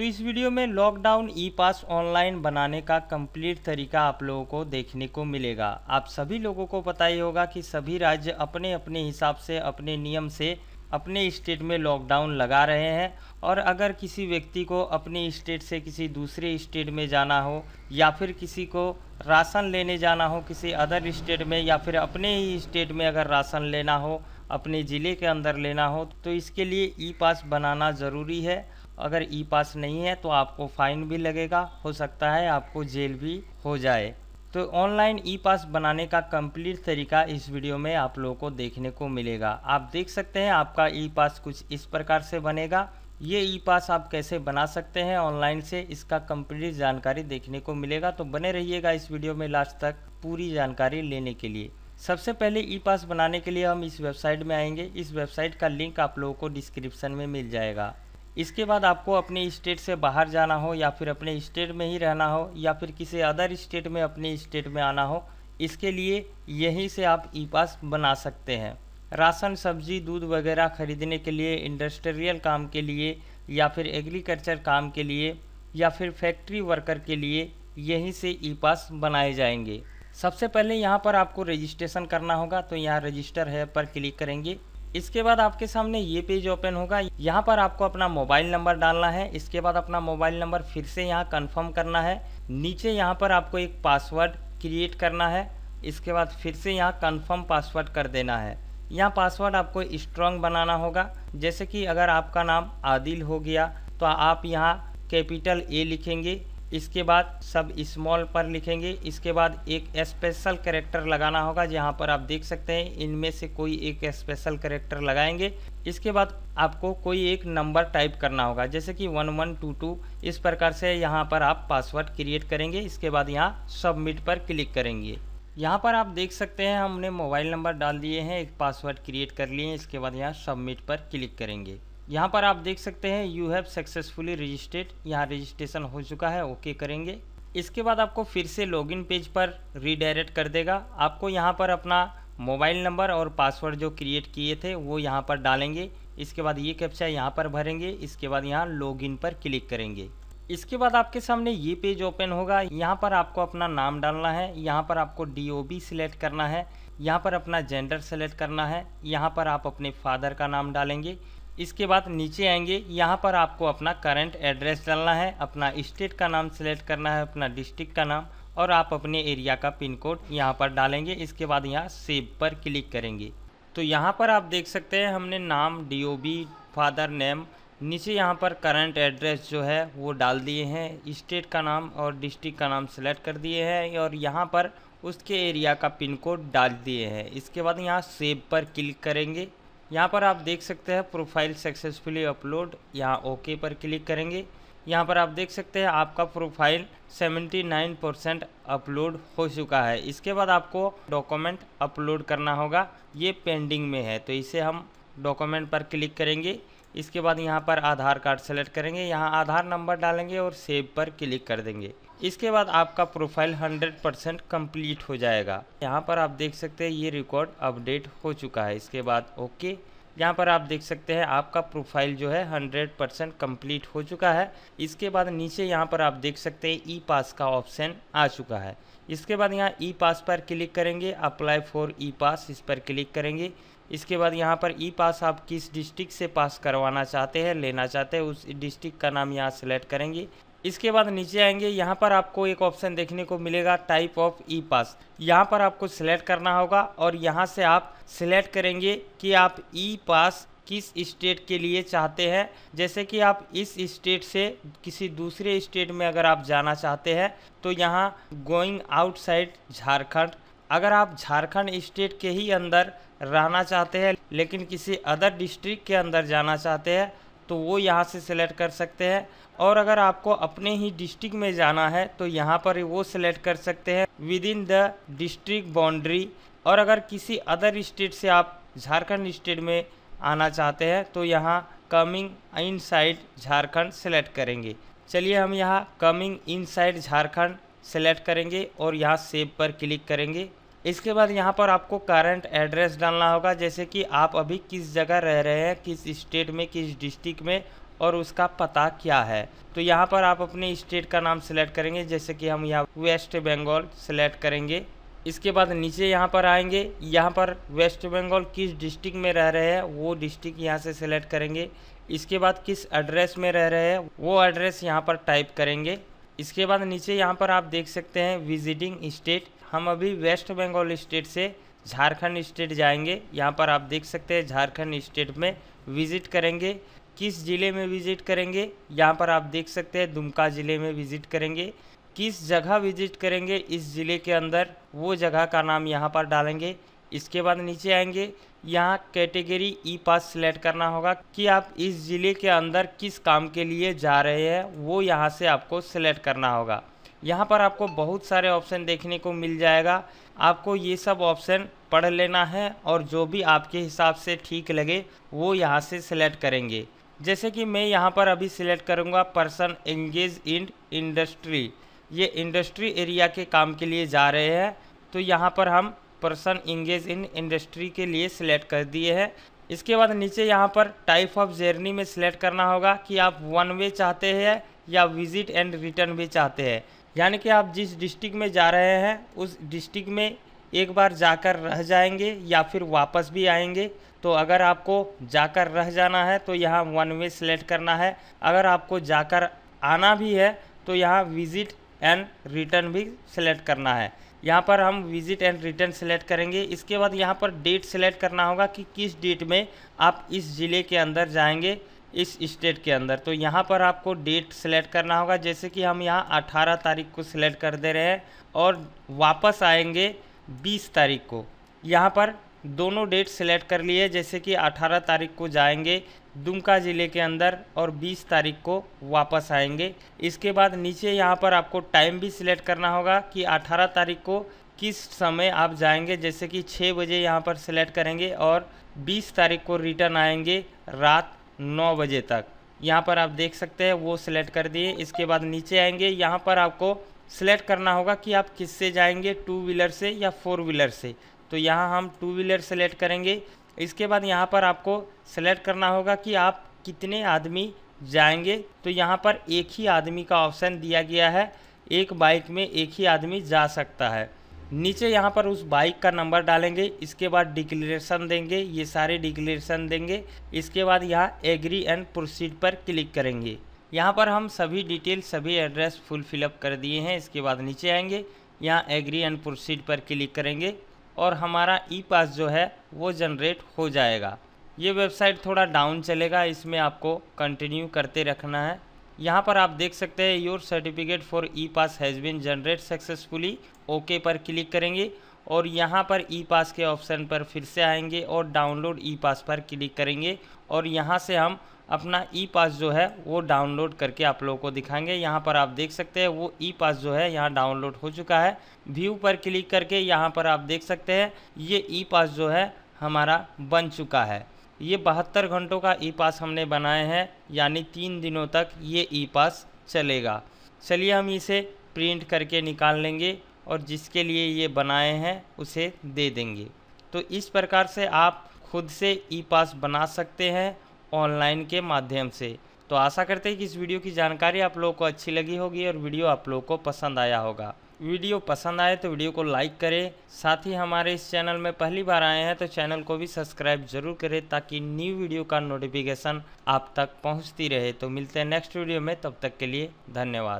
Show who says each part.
Speaker 1: तो इस वीडियो में लॉकडाउन ई पास ऑनलाइन बनाने का कंप्लीट तरीका आप लोगों को देखने को मिलेगा आप सभी लोगों को पता ही होगा कि सभी राज्य अपने अपने हिसाब से अपने नियम से अपने स्टेट में लॉकडाउन लगा रहे हैं और अगर किसी व्यक्ति को अपने स्टेट से किसी दूसरे स्टेट में जाना हो या फिर किसी को राशन लेने जाना हो किसी अदर स्टेट में या फिर अपने ही स्टेट में अगर राशन लेना हो अपने ज़िले के अंदर लेना हो तो इसके लिए ई पास बनाना ज़रूरी है अगर ई पास नहीं है तो आपको फ़ाइन भी लगेगा हो सकता है आपको जेल भी हो जाए तो ऑनलाइन ई पास बनाने का कंप्लीट तरीका इस वीडियो में आप लोगों को देखने को मिलेगा आप देख सकते हैं आपका ई पास कुछ इस प्रकार से बनेगा ये ई पास आप कैसे बना सकते हैं ऑनलाइन से इसका कंप्लीट जानकारी देखने को मिलेगा तो बने रहिएगा इस वीडियो में लास्ट तक पूरी जानकारी लेने के लिए सबसे पहले ई पास बनाने के लिए हम इस वेबसाइट में आएंगे इस वेबसाइट का लिंक आप लोगों को डिस्क्रिप्शन में मिल जाएगा इसके बाद आपको अपने स्टेट से बाहर जाना हो या फिर अपने स्टेट में ही रहना हो या फिर किसी अदर स्टेट में अपने स्टेट में आना हो इसके लिए यहीं से आप ई पास बना सकते हैं राशन सब्जी दूध वगैरह खरीदने के लिए इंडस्ट्रियल काम के लिए या फिर एग्रीकल्चर काम के लिए या फिर फैक्ट्री वर्कर के लिए यहीं से ई पास बनाए जाएंगे सबसे पहले यहाँ पर आपको रजिस्ट्रेशन करना होगा तो यहाँ रजिस्टर है पर क्लिक करेंगे इसके बाद आपके सामने ये पेज ओपन होगा यहाँ पर आपको अपना मोबाइल नंबर डालना है इसके बाद अपना मोबाइल नंबर फिर से यहाँ कंफर्म करना है नीचे यहाँ पर आपको एक पासवर्ड क्रिएट करना है इसके बाद फिर से यहाँ कंफर्म पासवर्ड कर देना है यहाँ पासवर्ड आपको स्ट्रॉन्ग बनाना होगा जैसे कि अगर आपका नाम आदिल हो गया तो आप यहाँ कैपिटल ए लिखेंगे इसके बाद सब स्मॉल पर लिखेंगे इसके बाद एक स्पेशल करेक्टर लगाना होगा जहाँ पर आप देख सकते हैं इनमें से कोई एक स्पेशल करेक्टर लगाएंगे इसके बाद आपको कोई एक नंबर टाइप करना होगा जैसे कि वन वन टू टू इस प्रकार से यहाँ पर आप पासवर्ड क्रिएट करेंगे इसके बाद यहाँ सबमिट पर क्लिक करेंगे यहाँ पर आप देख सकते हैं हमने मोबाइल नंबर डाल दिए हैं एक पासवर्ड क्रिएट कर लिए हैं इसके बाद यहाँ सबमिट पर क्लिक करेंगे यहाँ पर आप देख सकते हैं यू हैव सक्सेसफुली रजिस्टर्ड यहाँ रजिस्ट्रेशन हो चुका है ओके करेंगे इसके बाद आपको फिर से लॉगिन पेज पर रीडायरेक्ट कर देगा आपको यहाँ पर अपना मोबाइल नंबर और पासवर्ड जो क्रिएट किए थे वो यहाँ पर डालेंगे इसके बाद ये कैप्चा यहाँ पर भरेंगे इसके बाद यहाँ लॉगिन पर क्लिक करेंगे इसके बाद आपके सामने ये पेज ओपन होगा यहाँ पर आपको अपना नाम डालना है यहाँ पर आपको डी ओ बी सिलेक्ट करना है यहाँ पर अपना जेंडर सेलेक्ट करना है यहाँ पर आप अपने फादर का नाम डालेंगे इसके बाद नीचे आएंगे यहाँ पर आपको अपना करंट एड्रेस डालना है अपना स्टेट का नाम सेलेक्ट करना है अपना डिस्ट्रिक्ट का नाम और आप अपने एरिया का पिन कोड यहाँ पर डालेंगे इसके बाद यहाँ सेव पर क्लिक करेंगे तो यहाँ पर आप देख सकते हैं हमने नाम डी फादर नेम नीचे यहाँ पर करंट एड्रेस जो है वो डाल दिए हैं स्टेट का नाम और डिस्ट्रिक्ट का नाम सेलेक्ट कर दिए हैं और यहाँ पर उसके एरिया का पिन कोड डाल दिए हैं इसके बाद यहाँ सेव पर क्लिक करेंगे यहाँ पर आप देख सकते हैं प्रोफाइल सक्सेसफुली अपलोड यहाँ ओके पर क्लिक करेंगे यहाँ पर आप देख सकते हैं आपका प्रोफाइल 79 परसेंट अपलोड हो चुका है इसके बाद आपको डॉक्यूमेंट अपलोड करना होगा ये पेंडिंग में है तो इसे हम डॉक्यूमेंट पर क्लिक करेंगे इसके बाद यहाँ पर आधार कार्ड सेलेक्ट करेंगे यहाँ आधार नंबर डालेंगे और सेव पर क्लिक कर देंगे इसके बाद आपका प्रोफाइल 100 परसेंट कम्प्लीट हो जाएगा यहाँ पर आप देख सकते हैं ये रिकॉर्ड अपडेट हो चुका है इसके बाद ओके यहाँ पर आप देख सकते हैं आपका प्रोफाइल जो है 100 परसेंट कम्प्लीट हो चुका है इसके बाद नीचे यहाँ पर आप देख सकते हैं ई पास का ऑप्शन आ चुका है इसके बाद यहाँ ई पास पर क्लिक करेंगे अप्लाई फॉर ई पास इस पर क्लिक करेंगे इसके बाद यहाँ पर ई पास आप किस डिस्ट्रिक्ट से पास करवाना चाहते हैं लेना चाहते हैं उस डिस्ट्रिक्ट का नाम यहाँ सेलेक्ट करेंगे इसके बाद नीचे आएंगे यहाँ पर आपको एक ऑप्शन देखने को मिलेगा टाइप ऑफ ई पास यहाँ पर आपको सिलेक्ट करना होगा और यहाँ से आप सिलेक्ट करेंगे कि आप ई पास किस स्टेट के लिए चाहते हैं जैसे कि आप इस स्टेट से किसी दूसरे स्टेट में अगर आप जाना चाहते हैं तो यहाँ गोइंग आउटसाइड झारखंड अगर आप झारखंड स्टेट के ही अंदर रहना चाहते हैं लेकिन किसी अदर डिस्ट्रिक्ट के अंदर जाना चाहते हैं तो वो यहाँ से सिलेक्ट कर सकते हैं और अगर आपको अपने ही डिस्ट्रिक्ट में जाना है तो यहाँ पर वो सिलेक्ट कर सकते हैं within the district boundary और अगर किसी अदर स्टेट से आप झारखंड स्टेट में आना चाहते हैं तो यहाँ coming inside Jharkhand select करेंगे चलिए हम यहाँ coming inside Jharkhand select करेंगे और यहाँ सेव पर क्लिक करेंगे इसके बाद यहाँ पर आपको करंट एड्रेस डालना होगा जैसे कि आप अभी किस जगह रह रहे हैं किस स्टेट में किस डिस्ट्रिक्ट में और उसका पता क्या है तो यहाँ पर आप अपने स्टेट का नाम सेलेक्ट करेंगे जैसे कि हम यहाँ वेस्ट बंगाल सिलेक्ट करेंगे इसके बाद नीचे यहाँ पर आएंगे यहाँ पर वेस्ट बंगाल किस डिस्ट्रिक्ट में रह रहे हैं वो डिस्ट्रिक्ट यहाँ से सिलेक्ट करेंगे इसके बाद किस एड्रेस में रह रहे हैं वो एड्रेस यहाँ पर टाइप करेंगे इसके बाद नीचे यहाँ पर आप देख सकते हैं विजिटिंग स्टेट हम अभी वेस्ट बंगाल स्टेट से झारखंड स्टेट जाएंगे यहाँ पर आप देख सकते हैं झारखंड स्टेट में विजिट करेंगे किस ज़िले में विज़िट करेंगे यहाँ पर आप देख सकते हैं दुमका ज़िले में विज़िट करेंगे किस जगह विज़िट करेंगे इस ज़िले के अंदर वो जगह का नाम यहाँ पर डालेंगे इसके बाद नीचे आएंगे यहाँ कैटेगरी ई पास सेलेक्ट करना होगा कि आप इस ज़िले के अंदर किस काम के लिए जा रहे हैं वो यहाँ से आपको सेलेक्ट करना होगा यहाँ पर आपको बहुत सारे ऑप्शन देखने को मिल जाएगा आपको ये सब ऑप्शन पढ़ लेना है और जो भी आपके हिसाब से ठीक लगे वो यहाँ से सेलेक्ट करेंगे जैसे कि मैं यहाँ पर अभी सिलेक्ट करूँगा पर्सन एंगेज इन इंडस्ट्री ये इंडस्ट्री एरिया के काम के लिए जा रहे हैं तो यहाँ पर हम पर्सन इंगेज इन इंडस्ट्री के लिए सिलेक्ट कर दिए हैं इसके बाद नीचे यहाँ पर टाइप ऑफ जर्नी में सिलेक्ट करना होगा कि आप वन वे चाहते हैं या विजिट एंड रिटर्न वे चाहते हैं यानी कि आप जिस डिस्ट्रिक्ट में जा रहे हैं उस डिस्ट्रिक्ट में एक बार जाकर रह जाएंगे या फिर वापस भी आएंगे तो अगर आपको जाकर रह जाना है तो यहाँ वन वे सेलेक्ट करना है अगर आपको जाकर आना भी है तो यहाँ विजिट एंड रिटर्न भी सिलेक्ट करना है यहाँ पर हम विजिट एंड रिटर्न सेलेक्ट करेंगे इसके बाद यहाँ पर डेट सेलेक्ट करना होगा कि किस डेट में आप इस ज़िले के अंदर जाएंगे इस स्टेट के अंदर तो यहाँ पर आपको डेट सेलेक्ट करना होगा जैसे कि हम यहाँ 18 तारीख को सिलेक्ट कर दे रहे हैं और वापस आएंगे बीस तारीख को यहाँ पर दोनों डेट सिलेक्ट कर लिए जैसे कि 18 तारीख को जाएंगे दुमका ज़िले के अंदर और 20 तारीख को वापस आएंगे इसके बाद नीचे यहाँ पर आपको टाइम भी सिलेक्ट करना होगा कि 18 तारीख को किस समय आप जाएंगे जैसे कि 6 बजे यहाँ पर सिलेक्ट करेंगे और 20 तारीख को रिटर्न आएंगे रात 9 बजे तक यहाँ पर आप देख सकते हैं वो सिलेक्ट कर दिए इसके बाद नीचे आएंगे यहाँ पर आपको सेलेक्ट करना होगा कि आप किससे जाएंगे टू व्हीलर से या फोर व्हीलर से तो यहाँ हम टू व्हीलर सेलेक्ट करेंगे इसके बाद यहाँ पर आपको सेलेक्ट करना होगा कि आप कितने आदमी जाएंगे तो यहाँ पर एक ही आदमी का ऑप्शन दिया गया है एक बाइक में एक ही आदमी जा सकता है नीचे यहाँ पर उस बाइक का नंबर डालेंगे इसके बाद डिक्लेरेशन देंगे ये सारे डिक्लेरेशन देंगे इसके बाद यहाँ एग्री एंड प्रोसीड पर क्लिक करेंगे यहाँ पर हम सभी डिटेल सभी एड्रेस फुल फिलअप कर दिए हैं इसके बाद नीचे आएंगे यहाँ एग्री एंड प्रोसीड पर क्लिक करेंगे और हमारा ई पास जो है वो जनरेट हो जाएगा ये वेबसाइट थोड़ा डाउन चलेगा इसमें आपको कंटिन्यू करते रखना है यहाँ पर आप देख सकते हैं your certificate for e pass has been generate successfully okay पर क्लिक करेंगे और यहाँ पर ई पास के ऑप्शन पर फिर से आएंगे और डाउनलोड ई पास पर क्लिक करेंगे और यहाँ से हम अपना ई पास जो है वो डाउनलोड करके आप लोगों को दिखाएंगे यहाँ पर आप देख सकते हैं वो ई पास जो है यहाँ डाउनलोड हो चुका है व्यू पर क्लिक करके यहाँ पर आप देख सकते हैं ये ई पास जो है हमारा बन चुका है ये बहत्तर घंटों का ई पास हमने बनाए हैं यानी तीन दिनों तक ये ई पास चलेगा चलिए हम इसे प्रिंट करके निकाल लेंगे और जिसके लिए ये बनाए हैं उसे दे देंगे तो इस प्रकार से आप खुद से ई पास बना सकते हैं ऑनलाइन के माध्यम से तो आशा करते हैं कि इस वीडियो की जानकारी आप लोगों को अच्छी लगी होगी और वीडियो आप लोगों को पसंद आया होगा वीडियो पसंद आए तो वीडियो को लाइक करें साथ ही हमारे इस चैनल में पहली बार आए हैं तो चैनल को भी सब्सक्राइब जरूर करें ताकि न्यू वीडियो का नोटिफिकेशन आप तक पहुंचती रहे तो मिलते हैं नेक्स्ट वीडियो में तब तक के लिए धन्यवाद